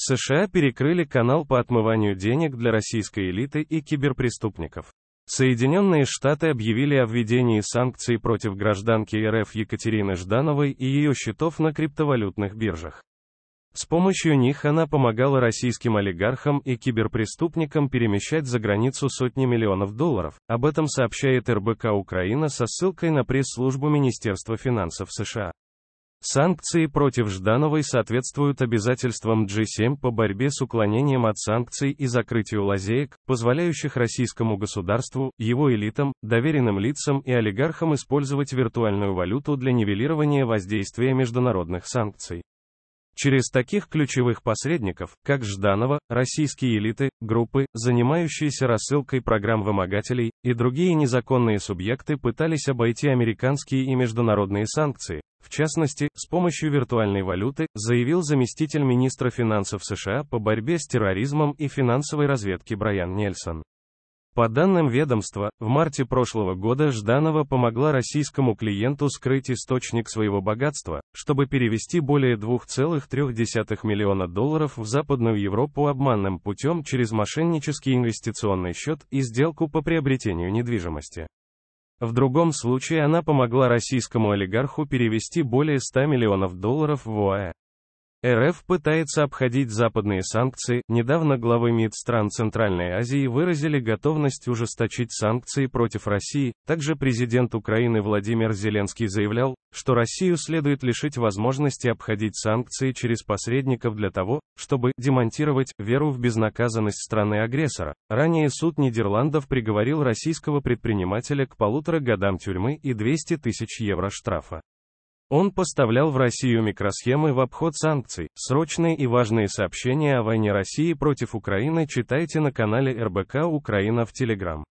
США перекрыли канал по отмыванию денег для российской элиты и киберпреступников. Соединенные Штаты объявили о введении санкций против гражданки РФ Екатерины Ждановой и ее счетов на криптовалютных биржах. С помощью них она помогала российским олигархам и киберпреступникам перемещать за границу сотни миллионов долларов. Об этом сообщает РБК Украина со ссылкой на пресс-службу Министерства финансов США. Санкции против Ждановой соответствуют обязательствам G7 по борьбе с уклонением от санкций и закрытию лазеек, позволяющих российскому государству, его элитам, доверенным лицам и олигархам использовать виртуальную валюту для нивелирования воздействия международных санкций. Через таких ключевых посредников, как Жданова, российские элиты, группы, занимающиеся рассылкой программ вымогателей, и другие незаконные субъекты пытались обойти американские и международные санкции, в частности, с помощью виртуальной валюты, заявил заместитель министра финансов США по борьбе с терроризмом и финансовой разведки Брайан Нельсон. По данным ведомства, в марте прошлого года Жданова помогла российскому клиенту скрыть источник своего богатства, чтобы перевести более 2,3 миллиона долларов в Западную Европу обманным путем через мошеннический инвестиционный счет и сделку по приобретению недвижимости. В другом случае она помогла российскому олигарху перевести более 100 миллионов долларов в ОАЭ. РФ пытается обходить западные санкции. Недавно главы МИД стран Центральной Азии выразили готовность ужесточить санкции против России. Также президент Украины Владимир Зеленский заявлял, что Россию следует лишить возможности обходить санкции через посредников для того, чтобы демонтировать веру в безнаказанность страны-агрессора. Ранее суд Нидерландов приговорил российского предпринимателя к полутора годам тюрьмы и 200 тысяч евро штрафа. Он поставлял в Россию микросхемы в обход санкций. Срочные и важные сообщения о войне России против Украины читайте на канале РБК Украина в Телеграм.